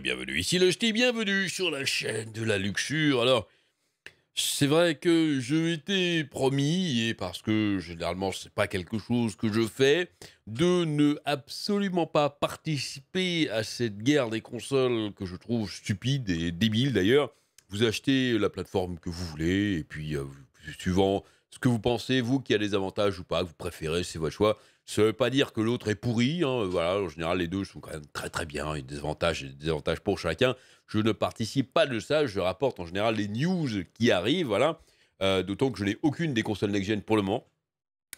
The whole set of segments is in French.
bienvenue. Ici le bienvenue sur la chaîne de la luxure. Alors, c'est vrai que je m'étais promis, et parce que généralement c'est pas quelque chose que je fais, de ne absolument pas participer à cette guerre des consoles que je trouve stupide et débile d'ailleurs. Vous achetez la plateforme que vous voulez, et puis euh, suivant ce que vous pensez, vous qui a des avantages ou pas, vous préférez, c'est votre choix. Ça ne veut pas dire que l'autre est pourri. Hein. voilà, en général, les deux sont quand même très très bien. Il y a des avantages et des avantages pour chacun. Je ne participe pas de ça. Je rapporte en général les news qui arrivent. Voilà. Euh, d'autant que je n'ai aucune des consoles next-gen pour le moment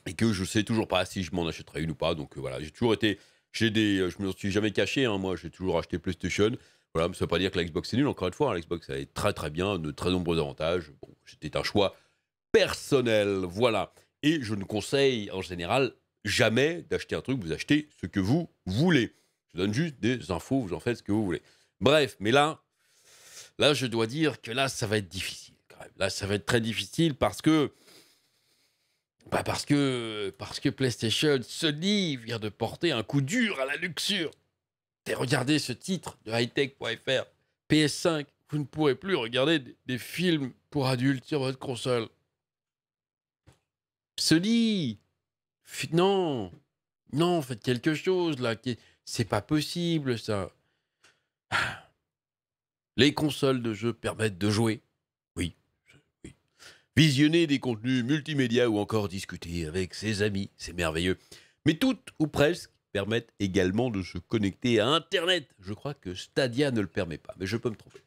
et que je ne sais toujours pas si je m'en achèterai une ou pas. Donc euh, voilà, j'ai toujours été, j'ai des, euh, je me suis jamais caché. Hein. moi, j'ai toujours acheté PlayStation. Voilà, mais ça veut pas dire que la Xbox est nulle. Encore une fois, hein. la Xbox est très très bien, de très nombreux avantages. c'était un choix personnel. Voilà, et je ne conseille en général jamais d'acheter un truc, vous achetez ce que vous voulez. Je donne juste des infos, vous en faites ce que vous voulez. Bref, mais là, là, je dois dire que là, ça va être difficile. Là, ça va être très difficile parce que, bah parce que, parce que PlayStation, Sony vient de porter un coup dur à la luxure. Et regardez ce titre de hightech.fr, PS5, vous ne pourrez plus regarder des films pour adultes sur votre console. Sony non, non, faites quelque chose là. C'est pas possible ça. Ah. Les consoles de jeux permettent de jouer. Oui, oui. Visionner des contenus multimédia ou encore discuter avec ses amis, c'est merveilleux. Mais toutes ou presque permettent également de se connecter à Internet. Je crois que Stadia ne le permet pas, mais je peux me tromper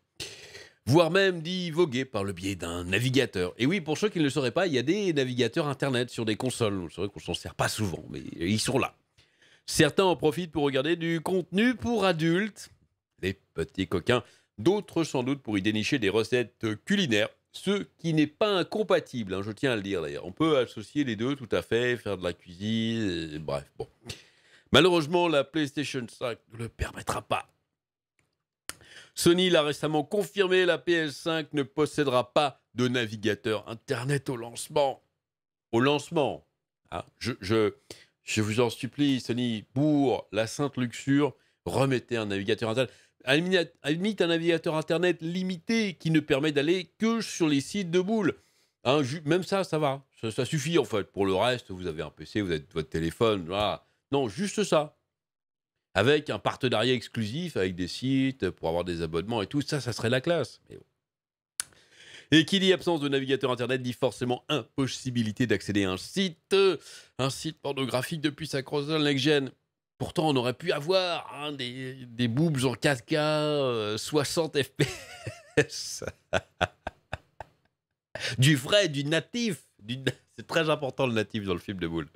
voire même d'y voguer par le biais d'un navigateur. Et oui, pour ceux qui ne le sauraient pas, il y a des navigateurs Internet sur des consoles. C'est vrai qu'on s'en sert pas souvent, mais ils sont là. Certains en profitent pour regarder du contenu pour adultes, les petits coquins, d'autres sans doute pour y dénicher des recettes culinaires, ce qui n'est pas incompatible, hein, je tiens à le dire d'ailleurs. On peut associer les deux tout à fait, faire de la cuisine, bref, bon. Malheureusement, la PlayStation 5 ne le permettra pas. Sony l'a récemment confirmé, la PS5 ne possédera pas de navigateur Internet au lancement. Au lancement. Ah, je, je, vous en supplie, Sony, pour la sainte luxure, remettez un navigateur Internet. Admite un navigateur Internet limité qui ne permet d'aller que sur les sites de boules. Hein, même ça, ça va. Ça, suffit en fait. Pour le reste, vous avez un PC, vous avez votre téléphone. Non, juste ça avec un partenariat exclusif avec des sites pour avoir des abonnements et tout, ça, ça serait la classe. Et qui dit absence de navigateur internet dit forcément impossibilité d'accéder à un site, un site pornographique depuis sa console next-gen. Pourtant, on aurait pu avoir hein, des, boobs en 4K, 60 FPS. du vrai, du natif. C'est très important le natif dans le film de boule.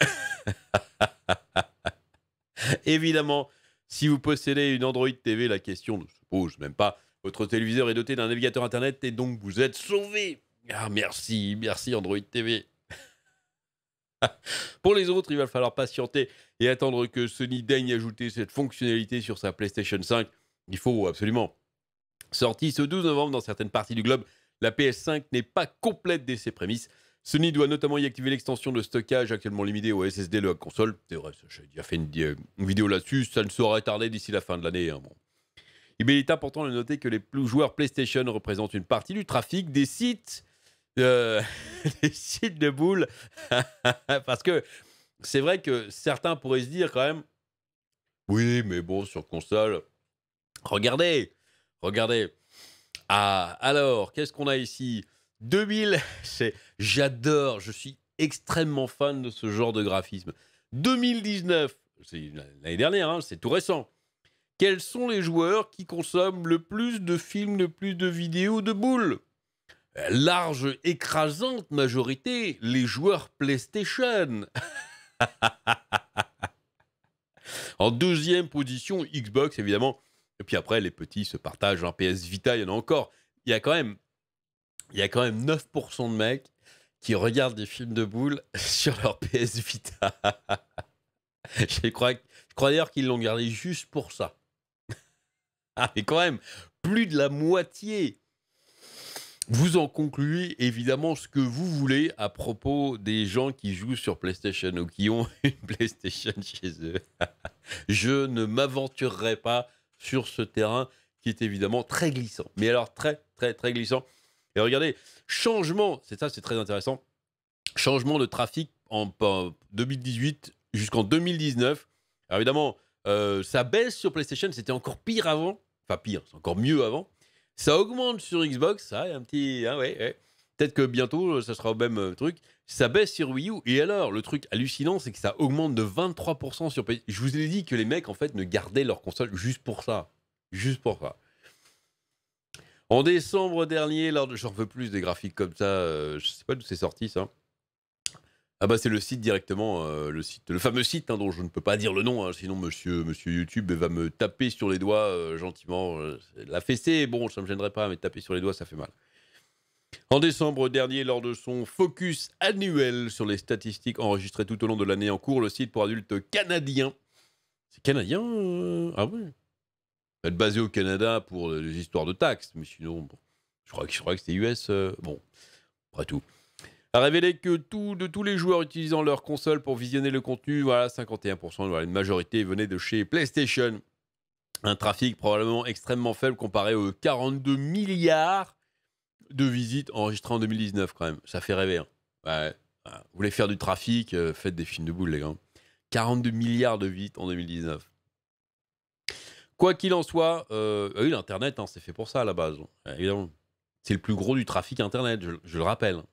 Évidemment, si vous possédez une Android TV, la question ne se pose même pas. Votre téléviseur est doté d'un navigateur Internet et donc vous êtes sauvé. Ah, merci, merci Android TV. Pour les autres, il va falloir patienter et attendre que Sony daigne ajouter cette fonctionnalité sur sa PlayStation 5. Il faut absolument. Sortie ce 12 novembre dans certaines parties du globe, la PS5 n'est pas complète dès ses prémices. Sony doit notamment y activer l'extension de stockage actuellement limitée au SSD de la console. C'est j'ai déjà fait une, vidéo là-dessus, ça ne saurait retardé d'ici la fin de l'année. Hein, eh il est important de noter que les joueurs PlayStation représentent une partie du trafic des sites, euh, des sites de boules. Parce que c'est vrai que certains pourraient se dire quand même, oui, mais bon, sur console, regardez, regardez. Ah, alors, qu'est-ce qu'on a ici 2000, c'est j'adore, je suis extrêmement fan de ce genre de graphisme. 2019, c'est l'année dernière, hein, c'est tout récent. Quels sont les joueurs qui consomment le plus de films, le plus de vidéos de boules Large, écrasante majorité, les joueurs PlayStation. en deuxième position, Xbox évidemment. Et puis après, les petits se partagent un hein. PS Vita, il y en a encore. Il y a quand même il y a quand même 9% de mecs qui regardent des films de boules sur leur PS Vita. je crois, je crois d'ailleurs qu'ils l'ont gardé juste pour ça. ah, mais quand même, plus de la moitié. Vous en concluez évidemment ce que vous voulez à propos des gens qui jouent sur PlayStation ou qui ont une PlayStation chez eux. je ne m'aventurerai pas sur ce terrain qui est évidemment très glissant. Mais alors très, très, très glissant. Et regardez, changement, c'est ça, c'est très intéressant. Changement de trafic en, 2018 jusqu'en 2019. Alors évidemment, euh, ça baisse sur PlayStation, c'était encore pire avant. Enfin pire, c'est encore mieux avant. Ça augmente sur Xbox, ça, un petit... Hein, Peut-être que bientôt, euh, ça sera au même euh, truc. Ça baisse sur Wii U. Et alors, le truc hallucinant, c'est que ça augmente de 23% sur PlayStation, Je vous ai dit que les mecs, en fait, ne gardaient leur console juste pour ça. Juste pour ça. En décembre dernier, lors de... J'en veux plus des graphiques comme ça, euh, je sais pas d'où c'est sorti ça. Ah bah c'est le site directement, euh, le site, le fameux site hein, dont je ne peux pas dire le nom, hein. sinon monsieur, monsieur YouTube va me taper sur les doigts euh, gentiment. La fessée, bon, ça ne me gênerait pas, mais taper sur les doigts, ça fait mal. En décembre dernier, lors de son focus annuel sur les statistiques enregistrées tout au long de l'année en cours, le site pour adultes canadien. C'est canadien Ah ouais être basé au Canada pour euh, les histoires de taxes, mais sinon, je crois que, je que c'est US. Euh, bon, après tout. A révélé que tout, de tous les joueurs utilisant leur console pour visionner le contenu, voilà, 51%, voilà, une majorité venait de chez PlayStation. Un trafic probablement extrêmement faible comparé aux 42 milliards de visites enregistrées en 2019 quand même. Ça fait rêver. Hein. Vous voulez faire du trafic, euh, faites des films de boules les gars. 42 milliards de visites en 2019. Quoi qu'il en soit, euh, ah l'Internet, hein, c'est fait pour ça à la base, C'est le plus gros du trafic Internet, je, le rappelle.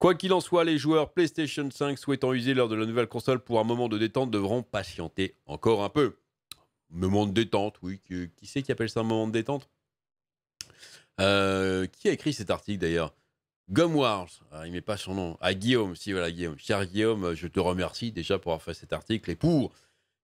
Quoi qu'il en soit, les joueurs PlayStation 5 souhaitant user l'heure de la nouvelle console pour un moment de détente devront patienter encore un peu. Moment de détente, oui. Qui, qui c'est qui appelle ça un moment de détente euh, Qui a écrit cet article d'ailleurs Gumwars, Wars. Ah, il met pas son nom. À ah, Guillaume, si voilà Guillaume. Cher Guillaume, je te remercie déjà pour avoir fait cet article et pour,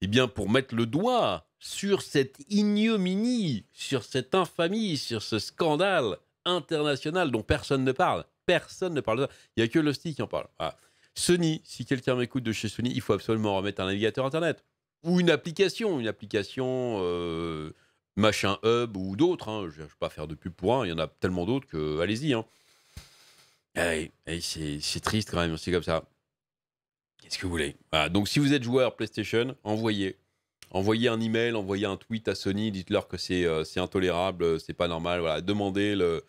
eh bien, pour mettre le doigt sur cette ignominie, sur cette infamie, sur ce scandale international dont personne ne parle. Personne ne parle de ça. Il n'y a que l'hostie qui en parle. Ah. Sony, si quelqu'un m'écoute de chez Sony, il faut absolument remettre un navigateur Internet. Ou une application, une application euh, machin hub ou d'autres. Hein. Je ne vais pas faire de pub pour un, il y en a tellement d'autres que allez-y. Hein. Eh, eh, c'est triste quand même, c'est comme ça. Qu'est-ce que vous voulez Donc si vous êtes joueur PlayStation, envoyez envoyez un email, envoyez un tweet à Sony, dites-leur que c'est euh, intolérable, euh, c'est pas normal. Voilà, demandez le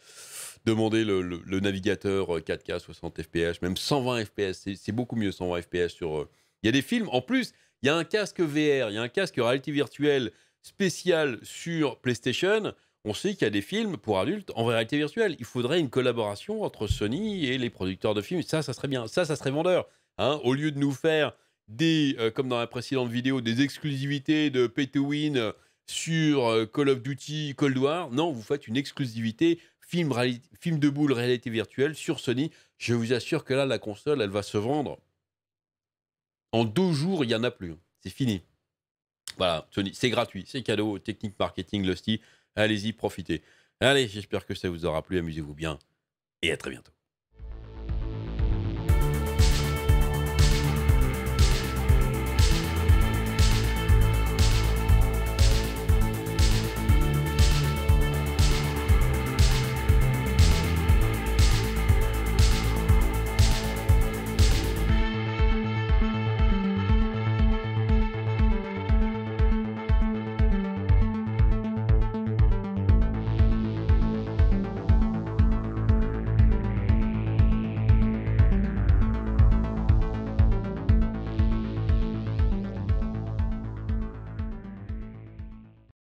demander le, navigateur 4K 60 fps, même 120 fps, c'est beaucoup mieux 120 fps sur. Euh, il y a des films. En plus, il y a un casque VR, il y a un casque réalité virtuelle spécial sur PlayStation. On sait qu'il y a des films pour adultes en réalité virtuelle. Il faudrait une collaboration entre Sony et les producteurs de films. Ça, ça serait bien. Ça, ça serait vendeur. Hein Au lieu de nous faire des, euh, comme dans la précédente vidéo, des exclusivités de pay win euh, sur euh, Call of Duty, Cold War. Non, vous faites une exclusivité film, film de boule réalité virtuelle sur Sony. Je vous assure que là, la console, elle va se vendre. En deux jours, il n'y en a plus. C'est fini. Voilà, Sony, c'est gratuit, c'est cadeau. Technique marketing, Lusty. Allez-y, profitez. Allez, j'espère que ça vous aura plu. Amusez-vous bien. Et à très bientôt.